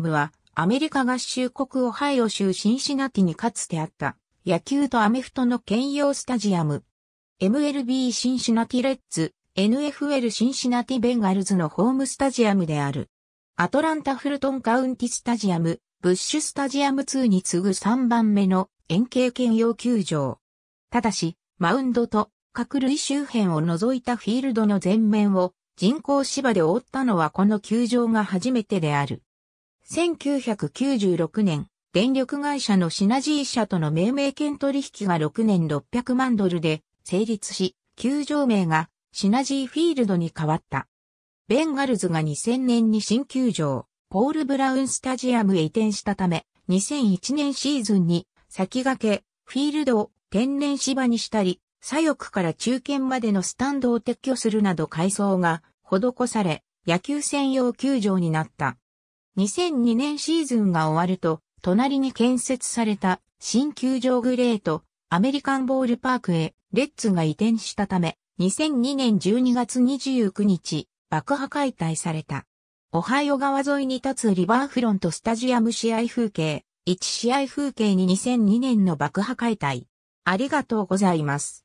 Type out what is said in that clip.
部は、アメリカ合衆国オハイオ州シンシナティにかつてあった、野球とアメフトの兼用スタジアム。MLB シンシナティレッツ、NFL シンシナティベンガルズのホームスタジアムである。アトランタフルトンカウンティスタジアム、ブッシュスタジアム2に次ぐ3番目の円形兼用球場。ただし、マウンドと各類周辺を除いたフィールドの全面を人工芝で覆ったのはこの球場が初めてである。1996年、電力会社のシナジー社との命名権取引が6年600万ドルで成立し、球場名がシナジーフィールドに変わった。ベンガルズが2000年に新球場、ポール・ブラウン・スタジアムへ移転したため、2001年シーズンに先駆け、フィールドを天然芝にしたり、左翼から中堅までのスタンドを撤去するなど改装が施され、野球専用球場になった。2002年シーズンが終わると、隣に建設された新球場グレートアメリカンボールパークへレッツが移転したため、2002年12月29日、爆破解体された。オハイオ川沿いに立つリバーフロントスタジアム試合風景、1試合風景に2002年の爆破解体。ありがとうございます。